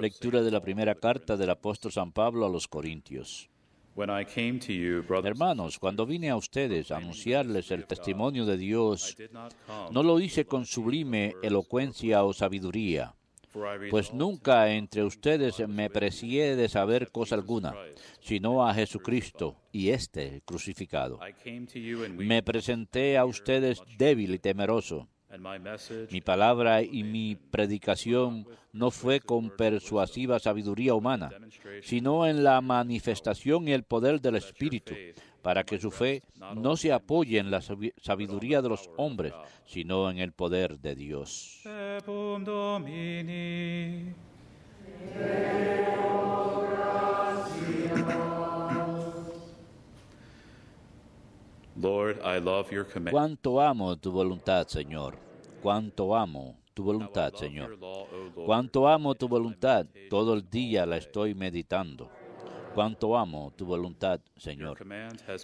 Lectura de la primera carta del apóstol San Pablo a los Corintios. Hermanos, cuando vine a ustedes a anunciarles el testimonio de Dios, no lo hice con sublime elocuencia o sabiduría, pues nunca entre ustedes me precié de saber cosa alguna, sino a Jesucristo y este crucificado. Me presenté a ustedes débil y temeroso mi palabra y mi predicación no fue con persuasiva sabiduría humana, sino en la manifestación y el poder del Espíritu, para que su fe no se apoye en la sabiduría de los hombres, sino en el poder de Dios. Cuánto amo tu voluntad, Señor. Cuánto amo tu voluntad, Señor. Cuánto amo tu voluntad. Todo el día la estoy meditando. Cuánto amo tu voluntad, Señor.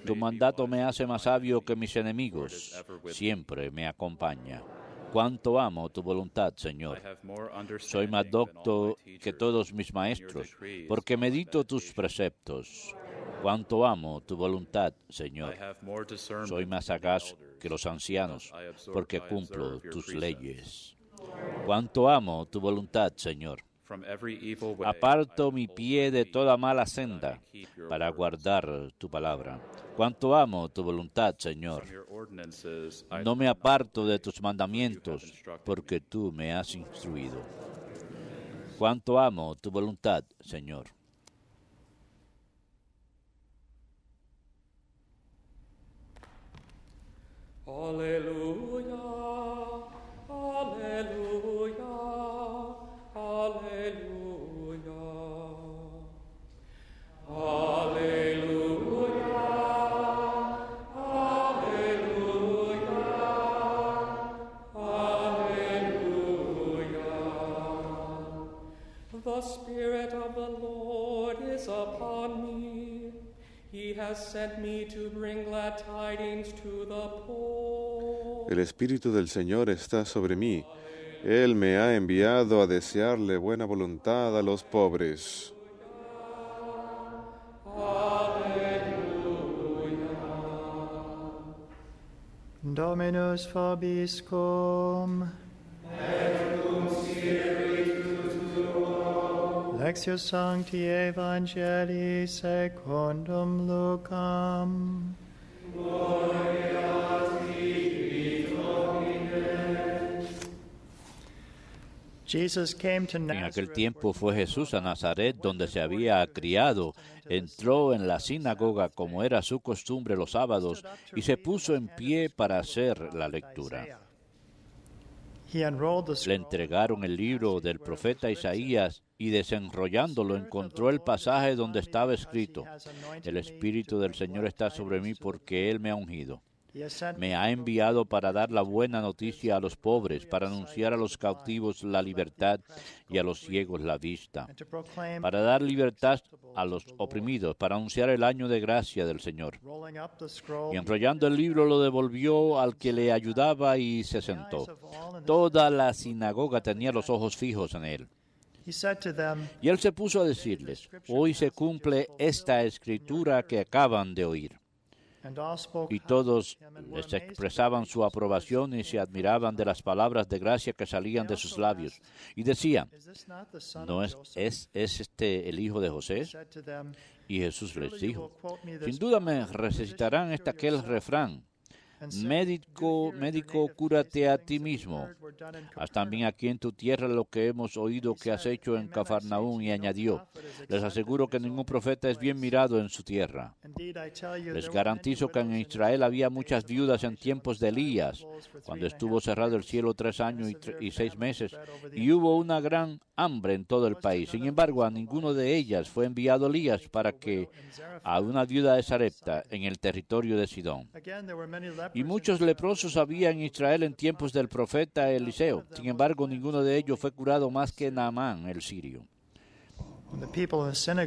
Tu mandato me hace más sabio que mis enemigos. Siempre me acompaña. Cuánto amo tu voluntad, Señor. Soy más docto que todos mis maestros, porque medito tus preceptos. Cuánto amo tu voluntad, Señor. Soy más sagaz que los ancianos, porque cumplo tus leyes. Cuánto amo tu voluntad, Señor. Aparto mi pie de toda mala senda para guardar tu palabra. Cuánto amo tu voluntad, Señor. No me aparto de tus mandamientos porque tú me has instruido. Cuánto amo tu voluntad, Señor. Alleluia, Alleluia, Alleluia. Alleluia, Alleluia, Alleluia. The Spirit of the Lord is upon me. He has sent me to bring glad tidings to the poor. El Espíritu del Señor está sobre mí. Él me ha enviado a desearle buena voluntad a los pobres. Dominus Fabiscum. Et cum spiritu Lectio Sancti Evangelii secundum Lucam. Gloria En aquel tiempo fue Jesús a Nazaret donde se había criado, entró en la sinagoga como era su costumbre los sábados y se puso en pie para hacer la lectura. Le entregaron el libro del profeta Isaías y desenrollándolo encontró el pasaje donde estaba escrito, El Espíritu del Señor está sobre mí porque Él me ha ungido me ha enviado para dar la buena noticia a los pobres, para anunciar a los cautivos la libertad y a los ciegos la vista, para dar libertad a los oprimidos, para anunciar el año de gracia del Señor. Y enrollando el libro lo devolvió al que le ayudaba y se sentó. Toda la sinagoga tenía los ojos fijos en él. Y él se puso a decirles, hoy se cumple esta escritura que acaban de oír y todos les expresaban su aprobación y se admiraban de las palabras de gracia que salían de sus labios. Y decían, ¿no es, es, este el hijo de José? Y Jesús les dijo, sin duda me recitarán este aquel refrán médico, médico, cúrate a ti mismo. Haz también aquí en tu tierra lo que hemos oído que has hecho en Cafarnaún y añadió, les aseguro que ningún profeta es bien mirado en su tierra. Les garantizo que en Israel había muchas viudas en tiempos de Elías, cuando estuvo cerrado el cielo tres años y, seis meses, y hubo una gran hambre en todo el país. Sin embargo, a ninguno de ellas fue enviado Elías para que a una viuda de Sarepta en el territorio de Sidón y muchos leprosos había en Israel en tiempos del profeta Eliseo. Sin embargo, ninguno de ellos fue curado más que Naamán, el sirio. Al,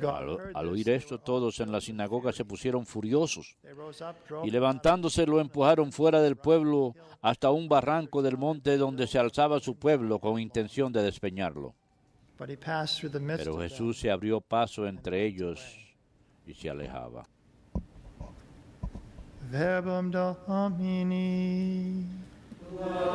al, oír esto, todos en la sinagoga se pusieron furiosos y levantándose lo empujaron fuera del pueblo hasta un barranco del monte donde se alzaba su pueblo con intención de despeñarlo. Pero Jesús se abrió paso entre ellos y se alejaba verbum Domini. El verso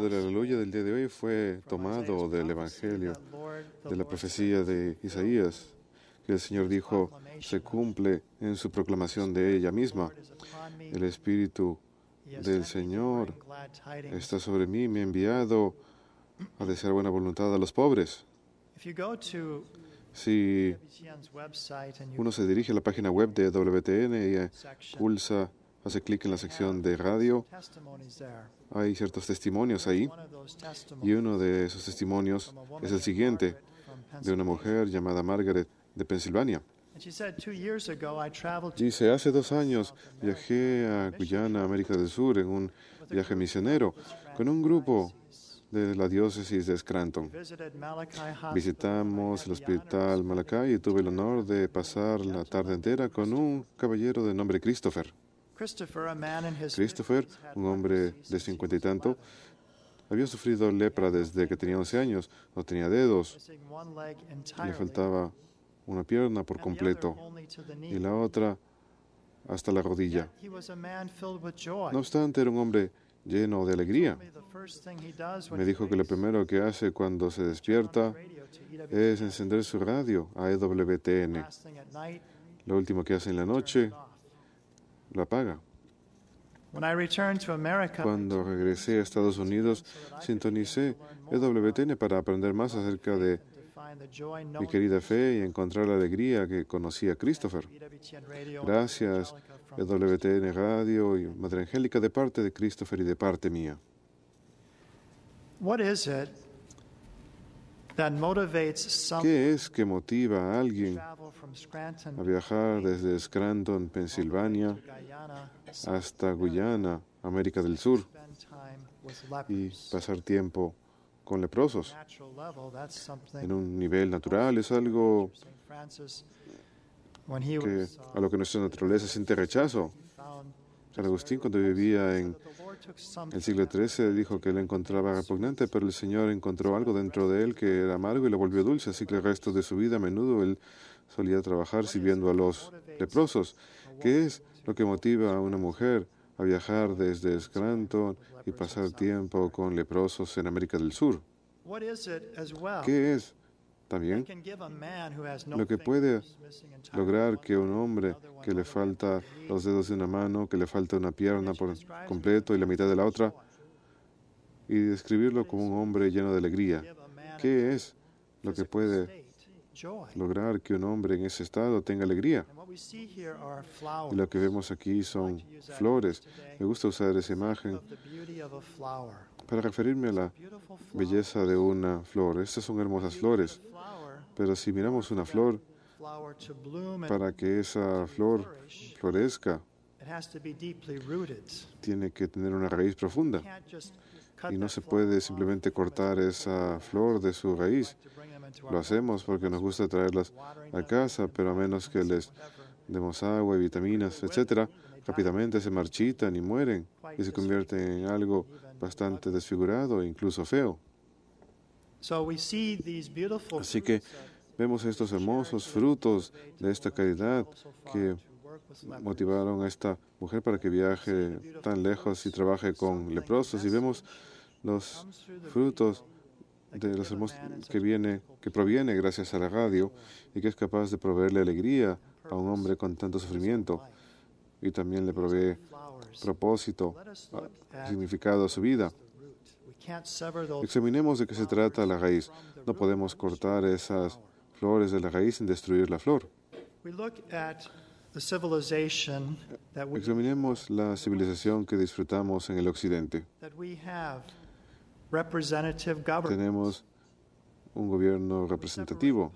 de la aleluya del día de hoy fue tomado del Evangelio, de la profecía de Isaías el Señor dijo se cumple en su proclamación de ella misma. El Espíritu del Señor está sobre mí, me ha enviado a desear buena voluntad a los pobres. Si uno se dirige a la página web de WTN y pulsa, hace clic en la sección de radio, hay ciertos testimonios ahí. Y uno de esos testimonios es el siguiente, de una mujer llamada Margaret de Pensilvania. Dice, hace dos años viajé a Guyana, América del Sur, en un viaje misionero con un grupo de la diócesis de Scranton. Visitamos el hospital Malakai y tuve el honor de pasar la tarde entera con un caballero de nombre Christopher. Christopher, un hombre de cincuenta y tanto, había sufrido lepra desde que tenía 11 años, no tenía dedos, le faltaba una pierna por completo y la otra hasta la rodilla. No obstante, era un hombre lleno de alegría. Me dijo que lo primero que hace cuando se despierta es encender su radio a EWTN. Lo último que hace en la noche, lo apaga. Cuando regresé a Estados Unidos, sintonicé EWTN para aprender más acerca de mi querida fe y encontrar la alegría que conocía Christopher. Gracias, e WTN Radio y Madre Angélica, de parte de Christopher y de parte mía. ¿Qué es que motiva a alguien a viajar desde Scranton, Pensilvania, hasta Guyana, América del Sur, y pasar tiempo con leprosos en un nivel natural. Es algo que, a lo que nuestra naturaleza uh, siente rechazo. San Agustín, cuando vivía en el siglo XIII, dijo que lo encontraba repugnante, pero el Señor encontró algo dentro de él que era amargo y lo volvió dulce. Así que el resto de su vida, a menudo, él solía trabajar sirviendo a los leprosos. ¿Qué es lo que motiva a una mujer? a viajar desde Scranton y pasar tiempo con leprosos en América del Sur. ¿Qué es también lo que puede lograr que un hombre que le falta los dedos de una mano, que le falta una pierna por completo y la mitad de la otra, y describirlo como un hombre lleno de alegría? ¿Qué es lo que puede lograr que un hombre en ese estado tenga alegría. Y lo que vemos aquí son flores. Me gusta usar esa imagen para referirme a la belleza de una flor. Estas son hermosas flores, pero si miramos una flor, para que esa flor florezca, tiene que tener una raíz profunda. Y no se puede simplemente cortar esa flor de su raíz lo hacemos porque nos gusta traerlas a casa, pero a menos que les demos agua y vitaminas, etcétera, rápidamente se marchitan y mueren y se convierten en algo bastante desfigurado e incluso feo. Así que vemos estos hermosos frutos de esta caridad que motivaron a esta mujer para que viaje tan lejos y trabaje con leprosos y vemos los frutos de que viene, que proviene gracias a la radio y que es capaz de proveerle alegría a un hombre con tanto sufrimiento y también le provee propósito, ah, significado a su vida. Examinemos de qué se trata la raíz. No podemos cortar esas flores de la raíz sin destruir la flor. Examinemos la civilización que disfrutamos en el Occidente. Tenemos un gobierno representativo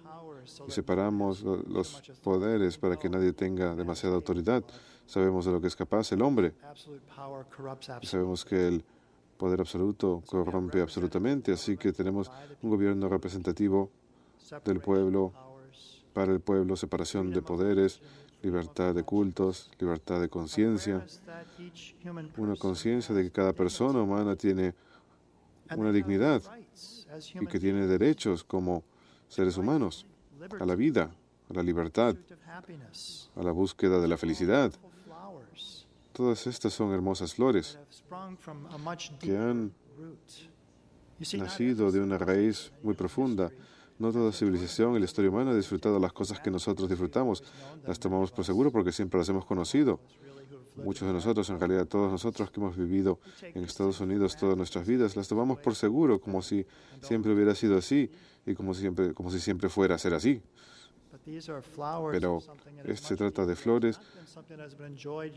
y separamos los poderes para que nadie tenga demasiada autoridad. Sabemos de lo que es capaz el hombre. Y sabemos que el poder absoluto corrompe absolutamente, así que tenemos un gobierno representativo del pueblo, para el pueblo, separación de poderes, libertad de cultos, libertad de conciencia, una conciencia de que cada persona humana tiene una dignidad y que tiene derechos como seres humanos a la vida, a la libertad, a la búsqueda de la felicidad. Todas estas son hermosas flores que han nacido de una raíz muy profunda. No toda civilización en la historia humana ha disfrutado las cosas que nosotros disfrutamos. Las tomamos por seguro porque siempre las hemos conocido. Muchos de nosotros, en realidad todos nosotros que hemos vivido en Estados Unidos todas nuestras vidas, las tomamos por seguro, como si siempre hubiera sido así y como, siempre, como si siempre fuera a ser así. Pero se este trata de flores, se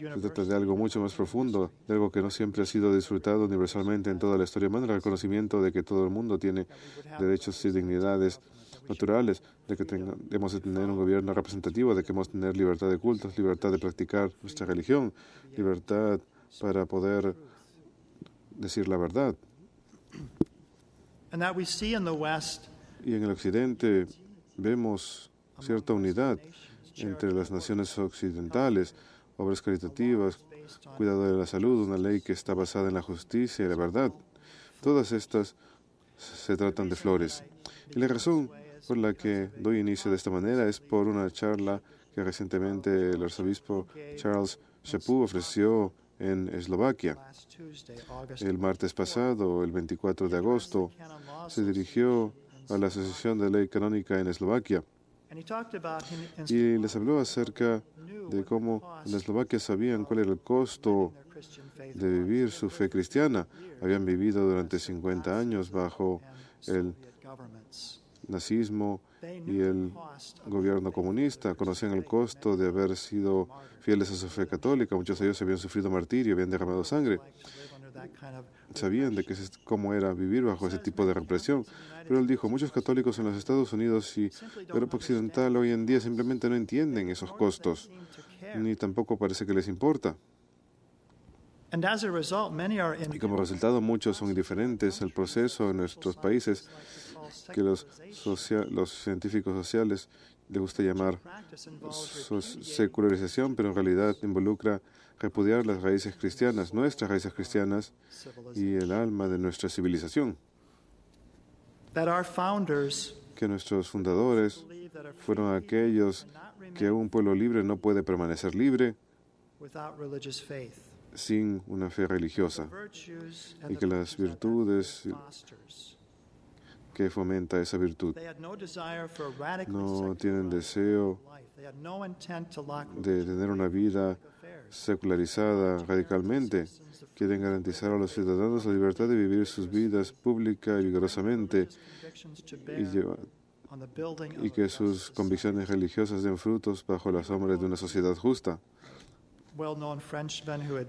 este trata de algo mucho más profundo, de algo que no siempre ha sido disfrutado universalmente en toda la historia humana, el reconocimiento de que todo el mundo tiene derechos y dignidades naturales, de que tengamos hemos tener un gobierno representativo, de que hemos tener libertad de cultos, libertad de practicar nuestra religión, libertad para poder decir la verdad. Y en el occidente vemos cierta unidad entre las naciones occidentales, obras caritativas, cuidado de la salud, una ley que está basada en la justicia y la verdad. Todas estas se tratan de flores. Y la razón por la que doy inicio de esta manera es por una charla que recientemente el arzobispo Charles Chaput ofreció en Eslovaquia. El martes pasado, el 24 de agosto, se dirigió a la Asociación de Ley Canónica en Eslovaquia y les habló acerca de cómo en Eslovaquia sabían cuál era el costo de vivir su fe cristiana. Habían vivido durante 50 años bajo el nazismo y el gobierno comunista. Conocían el costo de haber sido fieles a su fe católica. Muchos de ellos habían sufrido martirio, habían derramado sangre. Sabían de que, cómo era vivir bajo ese tipo de represión. Pero él dijo, muchos católicos en los Estados Unidos y Europa Occidental hoy en día simplemente no entienden esos costos, ni tampoco parece que les importa. Y como resultado, muchos son indiferentes al proceso en nuestros países que los, los científicos sociales les gusta llamar secularización, pero en realidad involucra repudiar las raíces cristianas, nuestras raíces cristianas y el alma de nuestra civilización. Que nuestros fundadores fueron aquellos que un pueblo libre no puede permanecer libre sin una fe religiosa y que las virtudes que fomenta esa virtud no tienen deseo de tener una vida secularizada radicalmente. Quieren garantizar a los ciudadanos la libertad de vivir sus vidas pública y vigorosamente y, y que sus convicciones religiosas den frutos bajo las sombras de una sociedad justa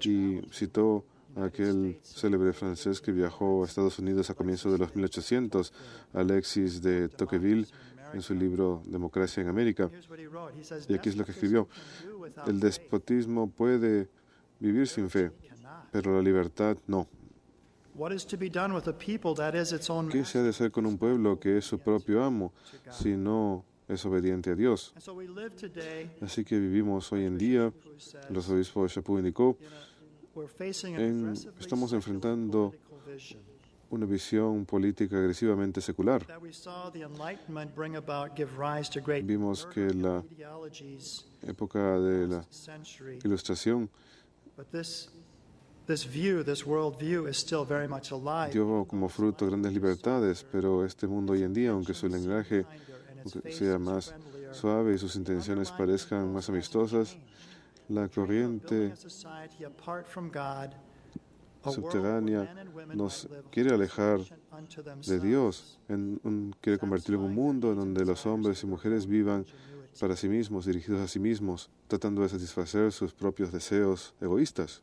y citó a aquel célebre francés que viajó a Estados Unidos a comienzos de los 1800, Alexis de Tocqueville, en su libro Democracia en América. Y aquí es lo que escribió. El despotismo puede vivir sin fe, pero la libertad no. ¿Qué se ha de hacer con un pueblo que es su propio amo, si no es obediente a Dios. Así que vivimos hoy en día, los obispos de Chapu indicó, estamos enfrentando una visión política agresivamente secular. Vimos que la época de la ilustración dio como fruto grandes libertades, pero este mundo hoy en día, aunque su lenguaje sea más suave y sus intenciones parezcan más amistosas, la corriente subterránea nos quiere alejar de Dios, quiere convertirlo en un mundo en donde los hombres y mujeres vivan para sí mismos, dirigidos a sí mismos, tratando de satisfacer sus propios deseos egoístas.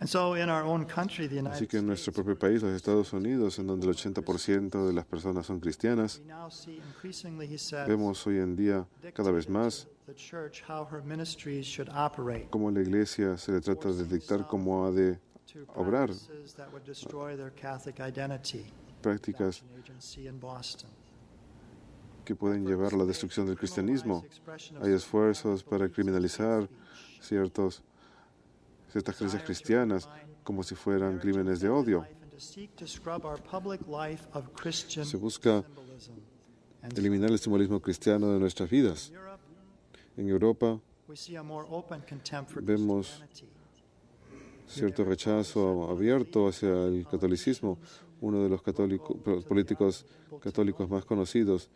Así que en nuestro propio país, los Estados Unidos, en donde el 80% de las personas son cristianas, vemos hoy en día cada vez más cómo la iglesia se le trata de dictar cómo ha de obrar prácticas que pueden llevar a la destrucción del cristianismo. Hay esfuerzos para criminalizar ciertos estas creencias cristianas como si fueran crímenes de odio. Se busca eliminar el simbolismo cristiano de nuestras vidas. En Europa vemos cierto rechazo abierto hacia el catolicismo. Uno de los políticos católicos más conocidos,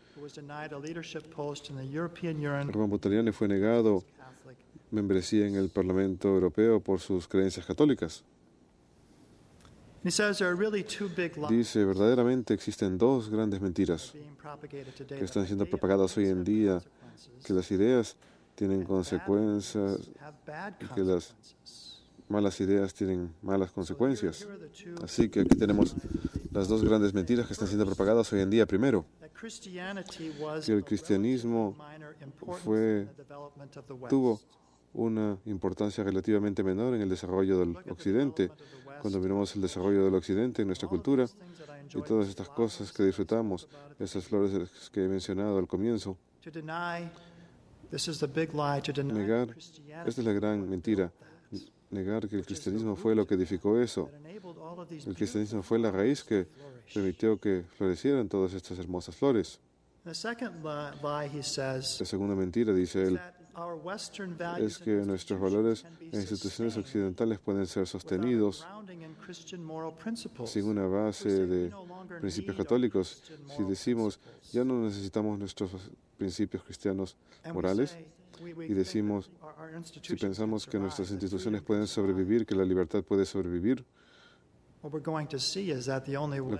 Roman Butaliani, fue negado membresía en el Parlamento Europeo por sus creencias católicas. Dice, verdaderamente existen dos grandes mentiras que están siendo propagadas hoy en día, que las ideas tienen consecuencias, que las malas ideas tienen malas consecuencias. Así que aquí tenemos las dos grandes mentiras que están siendo propagadas hoy en día. Primero, que el cristianismo fue, tuvo una importancia relativamente menor en el desarrollo del Occidente. Cuando miramos el desarrollo del Occidente en nuestra cultura y todas estas cosas que disfrutamos, esas flores que he mencionado al comienzo, negar, esta es la gran mentira, negar que el cristianismo fue lo que edificó eso. El cristianismo fue la raíz que permitió que florecieran todas estas hermosas flores. La segunda mentira, dice él, es que nuestros valores e instituciones occidentales pueden ser sostenidos sin una base de principios católicos. Si decimos, ya no necesitamos nuestros principios cristianos morales, y decimos, si pensamos que nuestras instituciones pueden sobrevivir, que la libertad puede sobrevivir, lo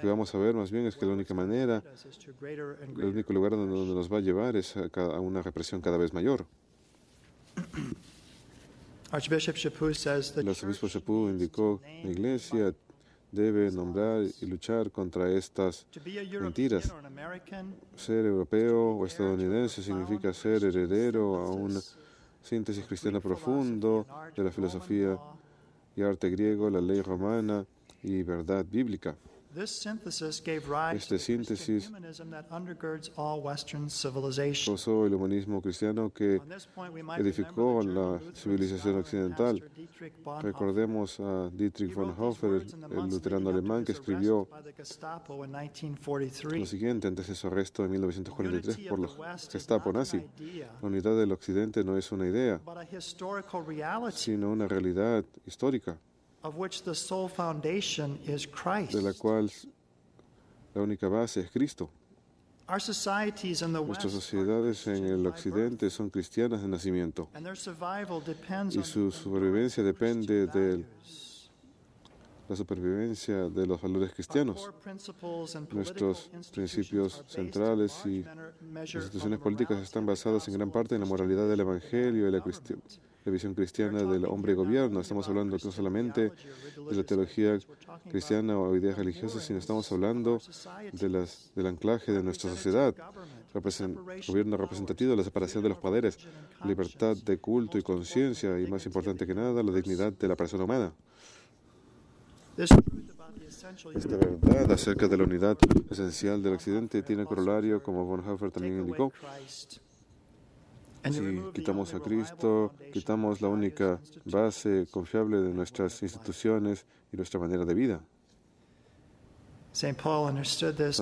que vamos a ver más bien es que la única manera, el único lugar donde nos va a llevar es a una represión cada vez mayor. El arzobispo Chaput indicó la iglesia debe nombrar y luchar contra estas mentiras. Ser europeo o estadounidense significa ser heredero a una síntesis cristiana profundo de la filosofía y arte griego, la ley romana y verdad bíblica. Esta síntesis causó el humanismo cristiano que edificó la civilización occidental. Recordemos a Dietrich von el, el luterano alemán, que escribió lo siguiente antes de su arresto en 1943 por la Gestapo nazi. La unidad del occidente no es una idea, sino una realidad histórica de la cual la única base es Cristo. Nuestras sociedades en el occidente son cristianas de nacimiento y su supervivencia depende de la supervivencia de los valores cristianos. Nuestros principios centrales y instituciones políticas están basadas en gran parte en la moralidad del Evangelio y la cristianidad la visión cristiana del hombre y gobierno. Estamos hablando no solamente de la teología cristiana o ideas religiosas, sino estamos hablando del anclaje de nuestra sociedad, gobierno representativo, la separación de los poderes, libertad de culto y conciencia, y más importante que nada, la dignidad de la persona humana. Esta verdad acerca de la unidad esencial del Occidente tiene corolario, como Bonhoeffer también indicó, si quitamos a Cristo, quitamos la única base confiable de nuestras instituciones y nuestra manera de vida. San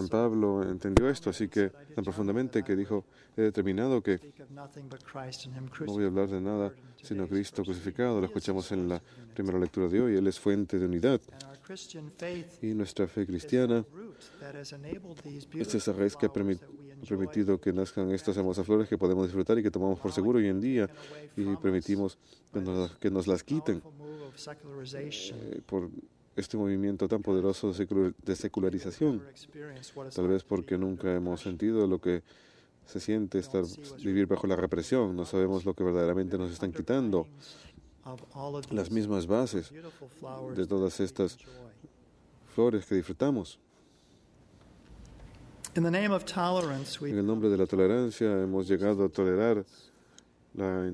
Pablo entendió esto, así que tan profundamente que dijo, he determinado que no voy a hablar de nada sino Cristo crucificado. Lo escuchamos en la primera lectura de hoy. Él es fuente de unidad. Y nuestra fe cristiana es esa raíz que ha permitido permitido que nazcan estas hermosas flores que podemos disfrutar y que tomamos por seguro hoy en día y permitimos que nos, las quiten eh, por este movimiento tan poderoso de secularización, tal vez porque nunca hemos sentido lo que se siente estar, vivir bajo la represión, no sabemos lo que verdaderamente nos están quitando, las mismas bases de todas estas flores que disfrutamos. En el nombre de la tolerancia hemos llegado a tolerar la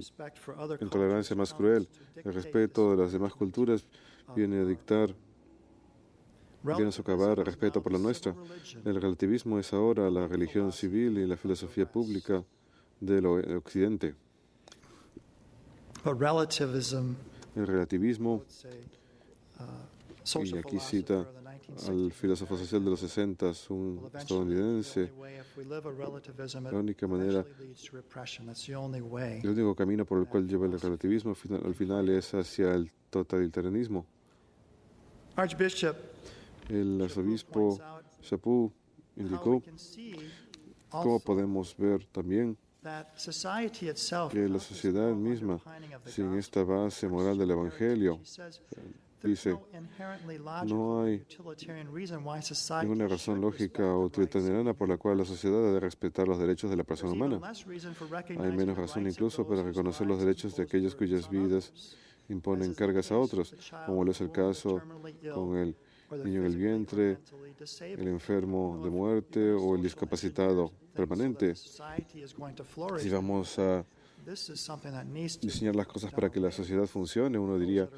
intolerancia más cruel. El respeto de las demás culturas viene a dictar, viene a socavar el respeto por la nuestra. El relativismo es ahora la religión civil y la filosofía pública del Occidente. El relativismo y aquí cita al filósofo social de los 60, un estadounidense. La única manera, el único camino por el cual lleva el relativismo al final es hacia el totalitarianismo. El arzobispo Chaput indicó cómo podemos ver también que la sociedad misma, sin esta base moral del Evangelio, dice, no hay ninguna razón lógica o utilitariana por la cual la sociedad debe respetar los derechos de la persona humana. Hay menos razón incluso para reconocer los derechos de aquellos cuyas vidas imponen cargas a otros, como lo es el caso con el niño en el vientre, el enfermo de muerte o el discapacitado permanente. Si vamos a diseñar las cosas para que la sociedad funcione, uno diría,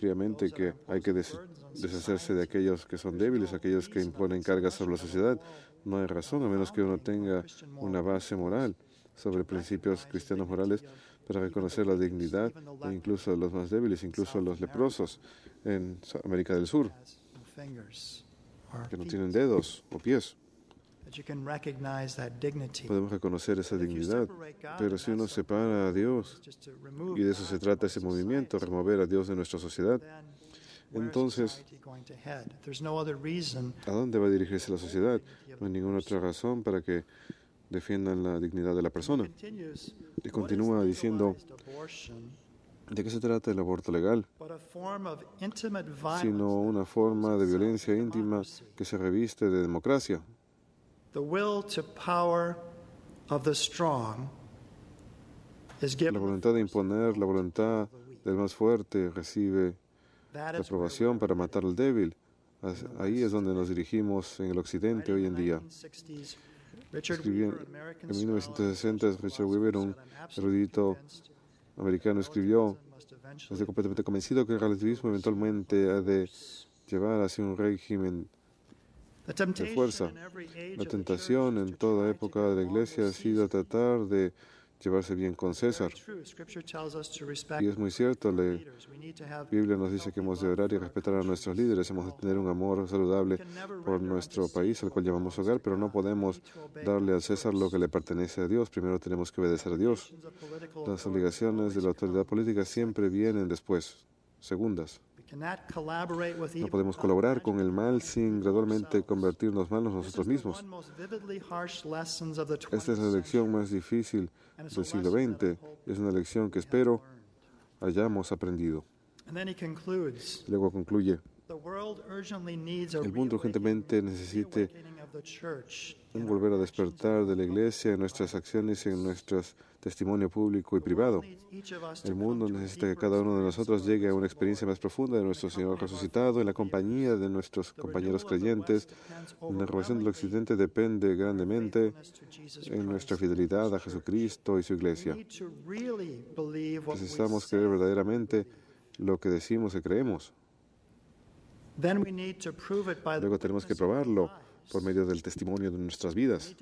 que hay que deshacerse de aquellos que son débiles, aquellos que imponen cargas sobre la sociedad. No hay razón, a menos que uno tenga una base moral sobre principios cristianos morales para reconocer la dignidad de incluso los más débiles, incluso los leprosos en América del Sur, que no tienen dedos o pies. Podemos reconocer esa dignidad, pero si uno separa a Dios, y de eso se trata ese movimiento, remover a Dios de nuestra sociedad, entonces, ¿a dónde va a dirigirse la sociedad? No hay ninguna otra razón para que defiendan la dignidad de la persona. Y continúa diciendo, ¿de qué se trata el aborto legal? Sino una forma de violencia íntima que se reviste de democracia. La voluntad de imponer, la voluntad del más fuerte recibe la aprobación para matar al débil. Ahí es donde nos dirigimos en el occidente hoy en día. en 1960 Richard Weaver, un erudito americano, escribió, estoy completamente convencido que el relativismo eventualmente ha de llevar hacia un régimen fuerza. La tentación en toda época de la Iglesia ha sido tratar de llevarse bien con César. Y es muy cierto, la Biblia nos dice que hemos de orar y respetar a nuestros líderes, hemos de tener un amor saludable por nuestro país, al cual llamamos hogar, pero no podemos darle a César lo que le pertenece a Dios. Primero tenemos que obedecer a Dios. Las obligaciones de la autoridad política siempre vienen después, segundas. No podemos colaborar con el mal sin gradualmente convertirnos malos nosotros mismos. Esta es la lección más difícil del siglo XX. Es una lección que espero hayamos aprendido. Luego concluye. El mundo urgentemente necesita un volver a despertar de la iglesia en nuestras acciones y en nuestro testimonio público y privado. El mundo necesita que cada uno de nosotros llegue a una experiencia más profunda de nuestro Señor resucitado en la compañía de nuestros compañeros creyentes. La relación del Occidente depende grandemente en nuestra fidelidad a Jesucristo y su iglesia. Necesitamos creer verdaderamente lo que decimos y creemos. Luego tenemos que probarlo por medio del testimonio de nuestras vidas.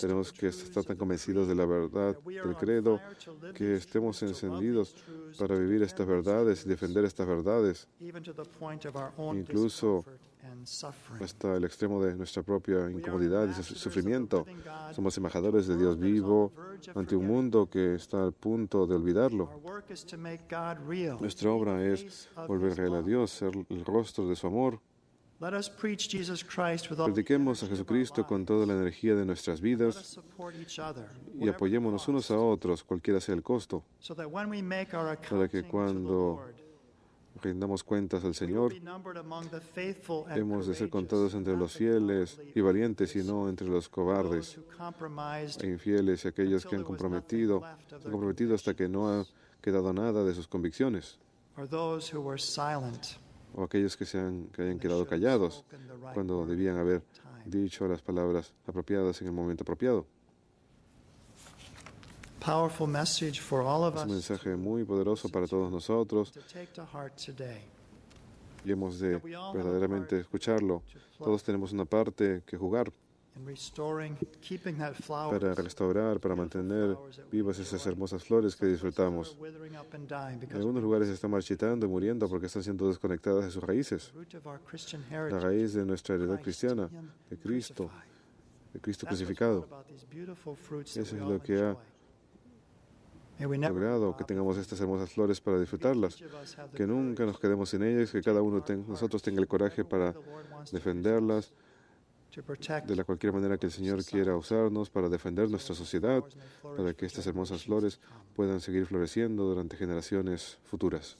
Tenemos que estar tan convencidos de la verdad del credo, que estemos encendidos para vivir estas verdades y defender estas verdades, incluso hasta el extremo de nuestra propia incomodidad y sufrimiento. Somos embajadores de Dios vivo ante un mundo que está al punto de olvidarlo. Nuestra obra es volver real a Dios, ser el rostro de su amor Prediquemos a Jesucristo con toda la energía de nuestras vidas y apoyémonos unos a otros, cualquiera sea el costo, para que cuando rindamos cuentas al Señor, hemos de ser contados entre los fieles y valientes y no entre los cobardes e infieles y aquellos que han comprometido, han comprometido hasta que no ha quedado nada de sus convicciones o aquellos que, se han, que hayan quedado callados cuando debían haber dicho las palabras apropiadas en el momento apropiado. Es un mensaje muy poderoso para todos nosotros y hemos de verdaderamente escucharlo. Todos tenemos una parte que jugar para restaurar, para mantener vivas esas hermosas flores que disfrutamos. En algunos lugares están marchitando y muriendo porque están siendo desconectadas de sus raíces. La raíz de nuestra heredad cristiana, de Cristo, de Cristo crucificado. Eso es lo que ha logrado que tengamos estas hermosas flores para disfrutarlas, que nunca nos quedemos sin ellas, que cada uno de nosotros tenga el coraje para defenderlas, de la cualquier manera que el Señor quiera usarnos para defender nuestra sociedad, para que estas hermosas flores puedan seguir floreciendo durante generaciones futuras.